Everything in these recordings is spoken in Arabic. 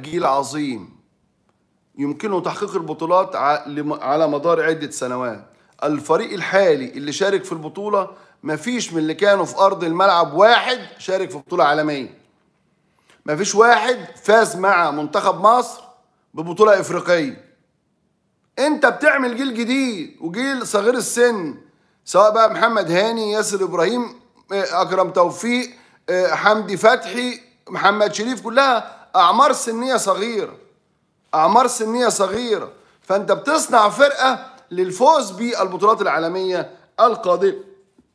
جيل عظيم يمكنه تحقيق البطولات على مدار عدة سنوات الفريق الحالي اللي شارك في البطولة مفيش من اللي كانوا في أرض الملعب واحد شارك في بطولة عالمية مفيش واحد فاز مع منتخب مصر ببطولة إفريقية أنت بتعمل جيل جديد وجيل صغير السن سواء بقى محمد هاني ياسر إبراهيم آه، أكرم توفيق آه، حمدي فتحي محمد شريف كلها اعمار سنيه صغيره اعمار سنيه صغيره فانت بتصنع فرقه للفوز بالبطولات العالميه القادمه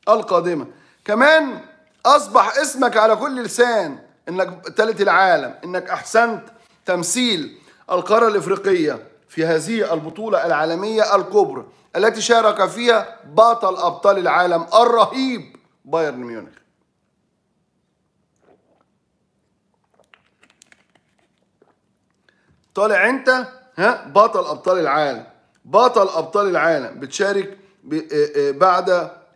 القادمه كمان اصبح اسمك على كل لسان انك ثالث العالم انك احسنت تمثيل القاره الافريقيه في هذه البطوله العالميه الكبرى التي شارك فيها بطل ابطال العالم الرهيب بايرن ميونخ طالع انت ها بطل ابطال العالم بطل ابطال العالم بتشارك آه، آه، بعد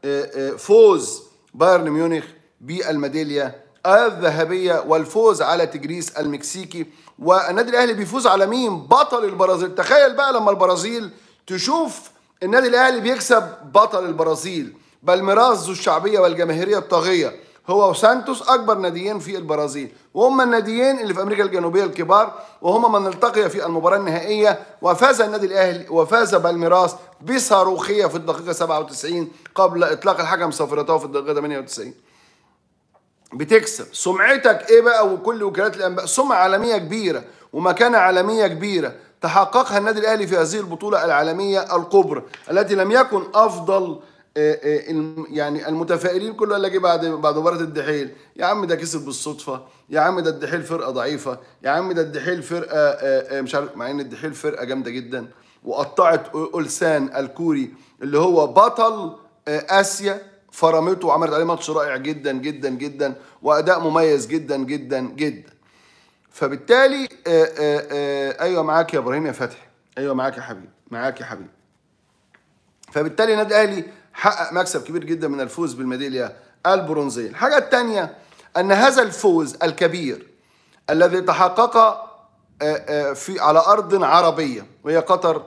آه، فوز بايرن ميونخ بالميداليه الذهبيه والفوز على تجريس المكسيكي والنادي الاهلي بيفوز على مين بطل البرازيل تخيل بقى لما البرازيل تشوف النادي الاهلي بيكسب بطل البرازيل بالميراث ذو الشعبيه والجماهيريه الطاغيه هو وسانتوس اكبر ناديين في البرازيل وهم الناديين اللي في امريكا الجنوبيه الكبار وهما من التقي في المباراه النهائيه وفاز النادي الاهلي وفاز بالميراس بصاروخيه في الدقيقه 97 قبل اطلاق الحكم صفرته في الدقيقه 98 بتكسب سمعتك ايه بقى وكل وكالات الانباء سمعه عالميه كبيره ومكانه عالميه كبيره تحققها النادي الاهلي في هذه البطوله العالميه الكبرى التي لم يكن افضل إيه، إيه، يعني المتفائلين كله قال لك إيه، بعد بعد مباراه الدحيل يا عم ده كسب بالصدفه يا عم ده الدحيل فرقه ضعيفه يا عم ده الدحيل فرقه آه، آه، مش عارف مع ان الدحيل فرقه جامده جدا وقطعت اولسان الكوري اللي هو بطل آه، اسيا فرمته وعملت عليه ماتش رائع جدا جدا جدا واداء مميز جدا جدا جدا فبالتالي ايوه معاك يا ابراهيم يا فتحي ايوه معاك يا حبيبي معاك يا حبيبي فبالتالي النادي الاهلي حقق مكسب كبير جدا من الفوز بالميدالية البرونزية الحاجة الثانية أن هذا الفوز الكبير الذي تحقق آه، آه، في على أرض عربية وهي قطر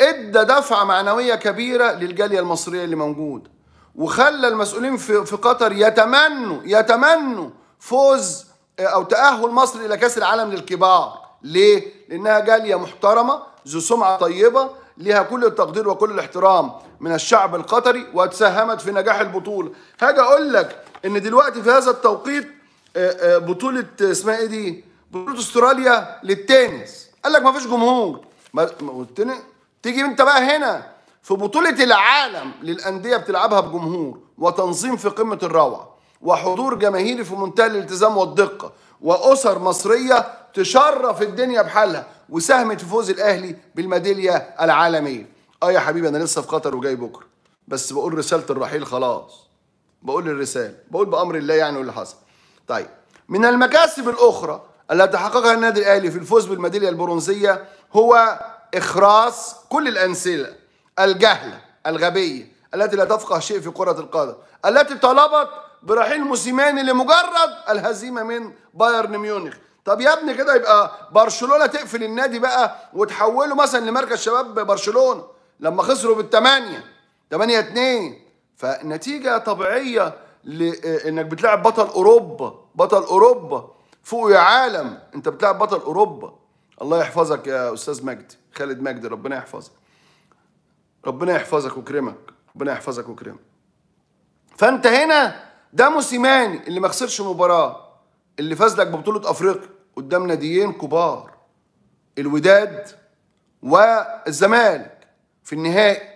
ادى دفعة معنوية كبيرة للجالية المصرية اللي موجود وخلى المسؤولين في في قطر يتمنوا يتمنوا فوز آه، او تأهل مصر الى كأس العالم للكبار ليه؟ لانها جالية محترمة ذو سمعة طيبة لها كل التقدير وكل الاحترام من الشعب القطري واتسهمت في نجاح البطوله هاجي اقول لك ان دلوقتي في هذا التوقيت آه، آه، بطوله اسمها ايه دي بطوله استراليا للتنس قال لك ما فيش جمهور ما تيجي انت بقى هنا في بطوله العالم للانديه بتلعبها بجمهور وتنظيم في قمه الروعه وحضور جماهيري في منتهى الالتزام والدقه واسر مصريه تشرف الدنيا بحالها وساهمت في فوز الاهلي بالميداليه العالميه اه يا حبيبي انا لسه في قطر وجاي بكره بس بقول رساله الرحيل خلاص بقول الرساله بقول بامر الله يعني واللي حصل طيب من المكاسب الاخرى التي حققها النادي الاهلي في الفوز بالميداليه البرونزيه هو اخراس كل الانسله الجهله الغبيه التي لا تفقه شيء في كره القدم التي طلبت برحيل موسيماني لمجرد الهزيمه من بايرن ميونخ طب يا ابني كده يبقى برشلونه تقفل النادي بقى وتحوله مثلا لمركز شباب برشلونه لما خسروا بالثمانيه 8 2 فنتيجه طبيعيه لانك آه، بتلعب بطل اوروبا بطل اوروبا فوق يا عالم انت بتلعب بطل اوروبا الله يحفظك يا استاذ مجدي خالد مجدي ربنا يحفظك ربنا يحفظك ويكرمك ربنا يحفظك ويكرمك فانت هنا ده موسيماني اللي ما خسرش مباراه اللي فاز لك ببطوله افريقيا قدام ناديين كبار الوداد والزمالك في النهائي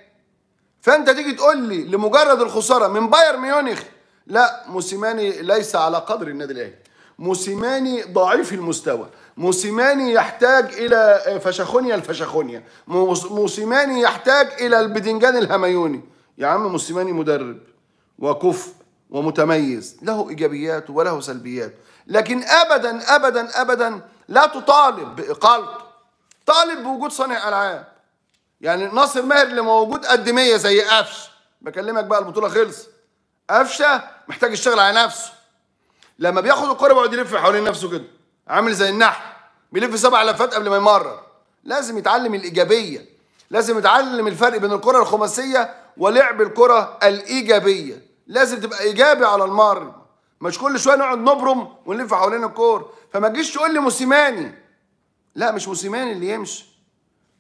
فانت تيجي تقول لي لمجرد الخساره من بايرن ميونخ لا موسيماني ليس على قدر النادي الاهلي موسيماني ضعيف المستوى موسيماني يحتاج الى فشخونيا الفشخونيا موسيماني يحتاج الى البدنجان الهميوني يا عم موسيماني مدرب وكفء ومتميز له إيجابياته وله سلبياته لكن أبدا أبدا أبدا لا تطالب بإقالته طالب بوجود صانع ألعاب يعني ناصر ماهر اللي موجود قد 100 زي قفشه بكلمك بقى البطوله خلص قفشه محتاج يشتغل على نفسه لما بياخد الكوره بيقعد يلف حوالين نفسه كده عامل زي النحل بيلف سبع لفات قبل ما يمرر لازم يتعلم الايجابيه لازم يتعلم الفرق بين الكره الخماسيه ولعب الكره الايجابيه لازم تبقى ايجابي على المر مش كل شويه نقعد نبرم ونلف حوالين الكور فما تجيش تقول لي موسيماني لا مش موسيماني اللي يمشي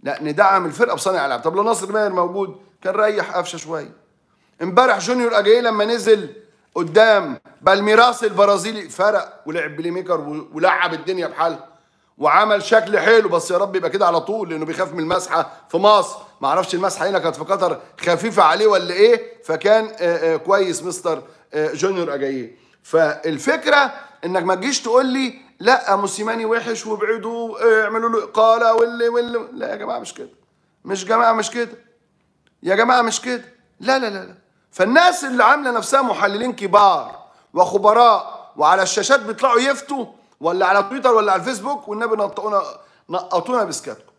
لا ندعم الفرقه بصانع العاب طب لو ناصر ماهر موجود كان ريح قفشه شويه امبارح جونيور اجاي لما نزل قدام بالميراس البرازيلي فرق ولعب بلي ميكر ولعب الدنيا بحالها وعمل شكل حلو بس يا رب يبقى كده على طول لانه بيخاف من المسحه في مصر ما اعرفش المسحه هنا كانت في قطر خفيفه عليه ولا ايه فكان آآ آه، آآ آه، كويس مستر آه، جونيور اجاييه فالفكره انك ما تجيش تقول لي لا موسيماني وحش وابعدوا اعملوا له اقاله واللي واللي لا يا جماعه مش كده مش جماعه مش كده يا جماعه مش كده لا لا لا لا فالناس اللي عامله نفسها محللين كبار وخبراء وعلى الشاشات بيطلعوا يفتوا ولا على تويتر ولا على الفيسبوك والنبي نطقونا نقطونا بسكاتكم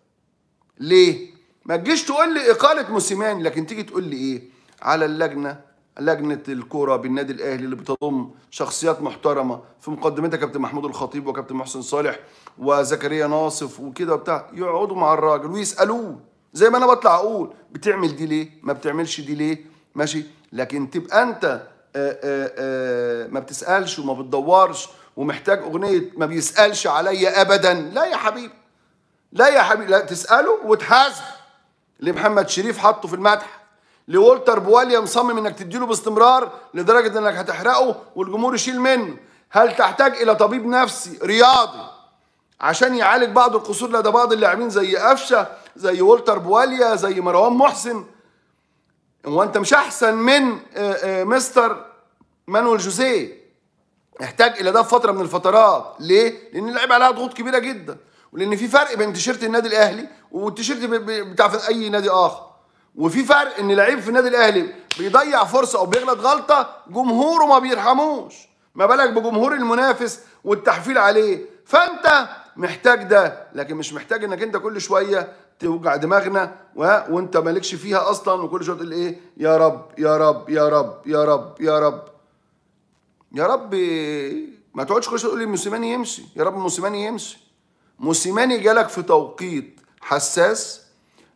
ليه ما تجيش تقول لي اقاله موسيماني لكن تيجي تقول لي ايه على اللجنه لجنه الكوره بالنادي الاهلي اللي بتضم شخصيات محترمه في مقدمتها كابتن محمود الخطيب وكابتن محسن صالح وزكريا ناصف وكده وبتاع يقعدوا مع الراجل ويسالوه زي ما انا بطلع اقول بتعمل دي ليه ما بتعملش دي ليه ماشي لكن تبقى انت آه، آه، آه، ما بتسألش وما بتدورش ومحتاج أغنية ما بيسألش عليا أبدا لا يا حبيبي لا يا حبيبي لا تسأله وتحاسب اللي محمد شريف حطه في المدح لولتر بواليا مصمم انك تديله باستمرار لدرجه انك هتحرقه والجمهور يشيل منه هل تحتاج الى طبيب نفسي رياضي عشان يعالج بعض القصور لدى بعض اللاعبين زي قفشه زي ولتر بواليا زي مروان محسن وانت مش احسن من آه، آه، مستر مانويل جوزيه احتاج الى ده في فتره من الفترات ليه لان اللعيبه عليها ضغوط كبيره جدا ولان في فرق بين تيشيرت النادي الاهلي والتيشيرت بتاع في اي نادي اخر وفي فرق ان لعيب في النادي الاهلي بيضيع فرصه او بيغلط غلطه جمهوره ما بيرحموش ما بالك بجمهور المنافس والتحفيل عليه فانت محتاج ده لكن مش محتاج انك انت كل شويه توجع دماغنا وانت مالكش فيها اصلا وكل شويه تقول ايه يا رب يا رب يا رب يا رب يا رب يا رب ما تقعدش كل شويه تقول لي موسيماني يمشي يا رب موسيماني يمشي موسيماني جالك في توقيت حساس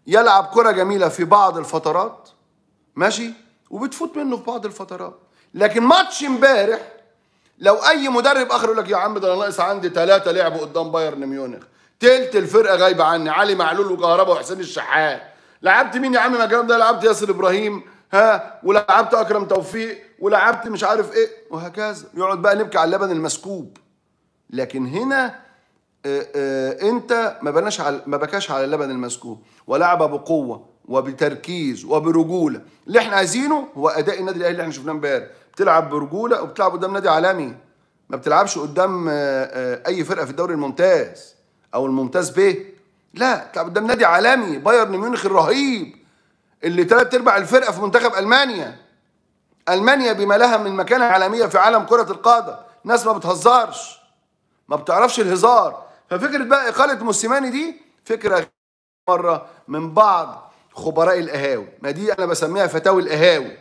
يلعب كره جميله في بعض الفترات ماشي وبتفوت منه في بعض الفترات لكن ماتش امبارح لو اي مدرب اخر يقول لك يا عم ده انا ناقص عندي ثلاثه لعبوا قدام بايرن ميونخ تلت الفرقه غايبه عني علي معلول وكهربا وحسين الشحات لعبت مين يا عم ما الكلام ده لعبت ياسر ابراهيم ها ولعبت اكرم توفيق ولعبت مش عارف ايه وهكذا يقعد بقى نبكي على اللبن المسكوب لكن هنا اه اه انت ما بناش على ما بكاش على اللبن المسكوب ولعب بقوه وبتركيز وبرجوله اللي احنا عايزينه هو اداء النادي الاهلي اللي احنا شفناه امبارح بتلعب برجوله وبتلعب قدام نادي عالمي ما بتلعبش قدام اه, آه، اي فرقه في الدوري الممتاز او الممتاز به لا قدام نادي عالمي بايرن ميونخ الرهيب اللي ثلاث ارباع الفرقه في منتخب المانيا المانيا بما لها من مكانه عالميه في عالم كره القدم ناس ما بتهزرش ما بتعرفش الهزار ففكره بقى اقاله موسيماني دي فكره مره من بعض خبراء القهاوي ما دي انا بسميها فتاوي القهاوي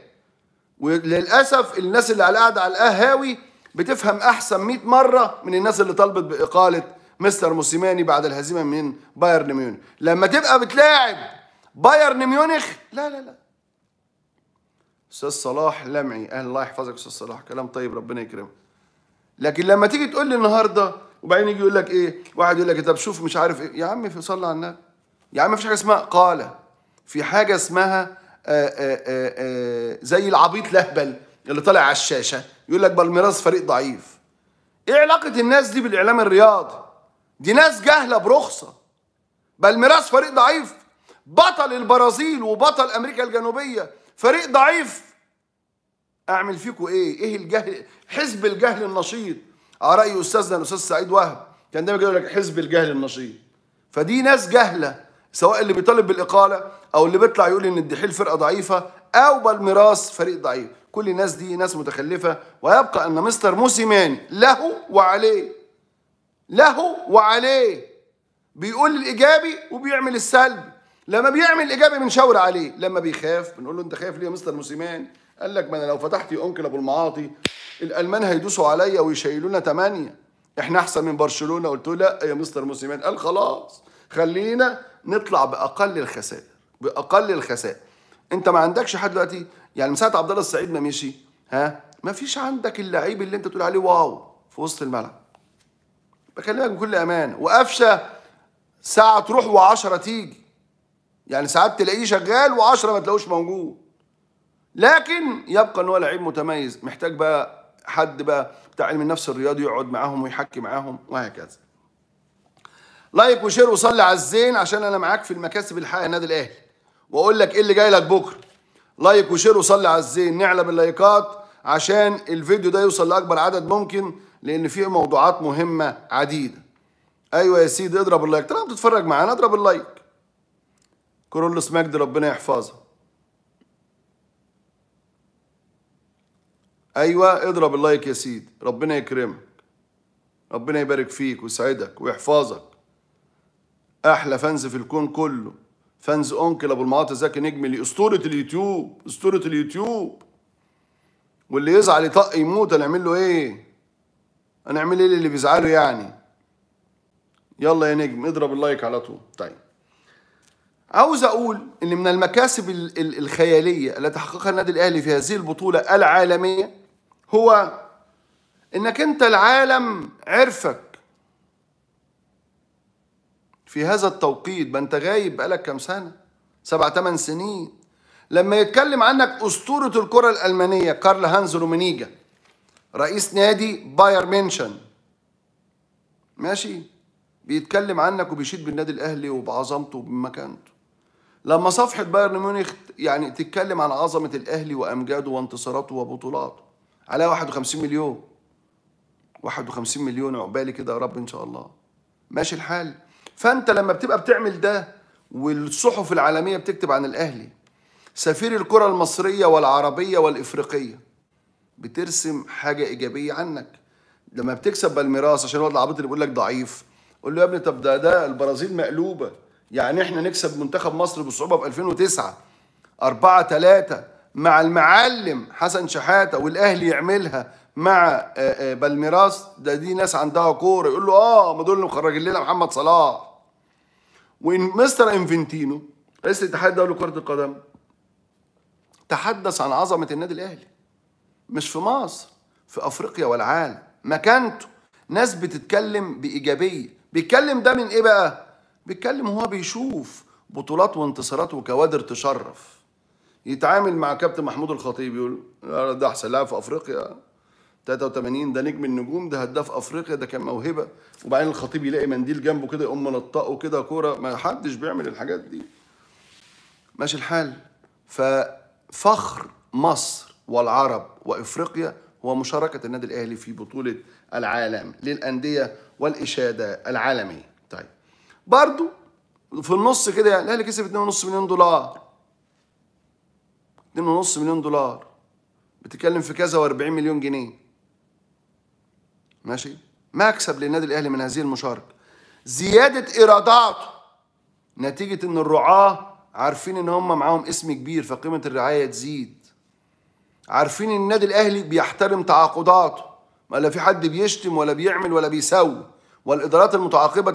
وللاسف الناس اللي على قاعده على القهاوي بتفهم احسن 100 مره من الناس اللي طالبت باقاله مستر موسيماني بعد الهزيمه من بايرن ميونخ لما تبقى بتلاعب بايرن ميونخ لا لا لا استاذ صلاح لمعي الله يحفظك استاذ صلاح كلام طيب ربنا يكرمك لكن لما تيجي تقول لي النهارده وبعدين يجي يقول لك ايه واحد يقول لك طب شوف مش عارف ايه يا عم صلي على النبي يا عم مفيش حاجه اسمها قال في حاجه اسمها آآ آه، آآ آه، آآ آه، زي العبيط لهبل اللي طالع على الشاشه يقول لك بالميراث فريق ضعيف ايه علاقه الناس دي بالاعلام الرياضي دي ناس جاهله برخصه بل ميراث فريق ضعيف بطل البرازيل وبطل امريكا الجنوبيه فريق ضعيف اعمل فيكم ايه ايه الجهل حزب الجهل النشيط على آه، راي استاذنا الاستاذ سعيد وهب كان دايما يقول لك حزب الجهل النشيط فدي ناس جهله سواء اللي بيطالب بالاقاله او اللي بيطلع يقول ان الدحيل فرقه ضعيفه او بالميراث فريق ضعيف كل الناس دي ناس متخلفه ويبقى ان مستر موسيماني له وعليه له وعليه بيقول الايجابي وبيعمل السلبي لما بيعمل الايجابي بنشاور عليه لما بيخاف بنقول له انت خايف ليه يا مستر موسيمان قال لك ما انا لو فتحت انقلاب ابو المعاطي الالمان هيدوسوا عليا ويشيلونا ثمانيه احنا احسن من برشلونه قلت له لا يا مستر موسيمان قال خلاص خلينا نطلع باقل الخسائر باقل الخسائر انت ما عندكش حد دلوقتي يعني من ساعه عبد الله السعيد ما مشي ها ما فيش عندك اللعيب اللي انت تقول عليه واو في وسط الملعب بكلمك بكل امانه وقفشه ساعه تروح و10 تيجي يعني ساعات تلاقيه شغال و10 ما تلاقوش موجود لكن يبقى ان هو لعيب متميز محتاج بقى حد بقى بتاع علم النفس الرياضي يقعد معاهم ويحكي معاهم وهكذا لايك وشير وصلي على الزين عشان انا معاك في المكاسب الحقيقه النادي الاهلي واقول لك ايه اللي جاي لك بكره لايك وشير وصلي على الزين نعلى باللايكات عشان الفيديو ده يوصل لاكبر عدد ممكن لان في موضوعات مهمه عديده ايوه يا سيدي اضرب اللايك طالما بتتفرج معانا اضرب اللايك كورولوس مجدي ربنا يحفظها ايوه اضرب اللايك يا سيدي ربنا يكرمك ربنا يبارك فيك ويسعدك ويحفظك احلى فانز في الكون كله فانز اونكل ابو المعاطي زكي نجمي اسطوره اليوتيوب اسطوره اليوتيوب واللي يزعل يطق يموت هنعمل له ايه هنعمل ايه للي بيزعلوا يعني يلا يا نجم اضرب اللايك على طول طيب عاوز اقول ان من المكاسب الخياليه التي حققها النادي الاهلي في هذه البطوله العالميه هو انك انت العالم عرفك في هذا التوقيت ما انت غايب بقالك كام سنه سبع ثمان سنين لما يتكلم عنك اسطوره الكره الالمانيه كارل هانز رومينيجا رئيس نادي باير مينشن ماشي بيتكلم عنك وبيشيد بالنادي الاهلي وبعظمته وبمكانته لما صفحه بايرن ميونخ يعني تتكلم عن عظمه الاهلي وامجاده وانتصاراته وبطولاته عليها 51 مليون 51 مليون عقبالي كده يا رب ان شاء الله ماشي الحال فانت لما بتبقى بتعمل ده والصحف العالميه بتكتب عن الاهلي سفير الكره المصريه والعربيه والافريقيه بترسم حاجه ايجابيه عنك لما بتكسب بالميراث عشان الواد العبيط اللي بيقول لك ضعيف قول له يا ابني طب ده ده البرازيل مقلوبه يعني احنا نكسب منتخب مصر بصعوبه في 2009 4 3 مع المعلم حسن شحاته والاهلي يعملها مع آه، آه، بالميراس ده دي ناس عندها كوره يقول له اه ما دول اللي مخرجين لنا محمد صلاح ومستر انفنتينو رئيس الاتحاد الدولي لكره القدم تحدث عن عظمه النادي الاهلي مش في مصر في افريقيا والعالم مكانته ناس بتتكلم بايجابيه بيتكلم ده من ايه بقى بيتكلم هو بيشوف بطولات وانتصارات وكوادر تشرف يتعامل مع كابتن محمود الخطيب يقول ده احسن لاعب في افريقيا 83 ده نجم النجوم ده هداف افريقيا ده كان موهبه وبعدين الخطيب يلاقي منديل جنبه كده يقوم منطقه كده كوره ما حدش بيعمل الحاجات دي ماشي الحال ففخر مصر والعرب وافريقيا هو مشاركه النادي الاهلي في بطوله العالم للانديه والاشاده العالميه طيب برضو في النص كده يعني الاهلي كسب 2.5 مليون دولار 2.5 مليون دولار بتتكلم في كذا و40 مليون جنيه ماشي مكسب للنادي الاهلي من هذه المشاركه زياده ايراداته نتيجه ان الرعاه عارفين ان هم معاهم اسم كبير فقيمه الرعايه تزيد عارفين النادي الاهلي بيحترم تعاقداته ولا في حد بيشتم ولا بيعمل ولا بيسوي والادارات المتعاقبه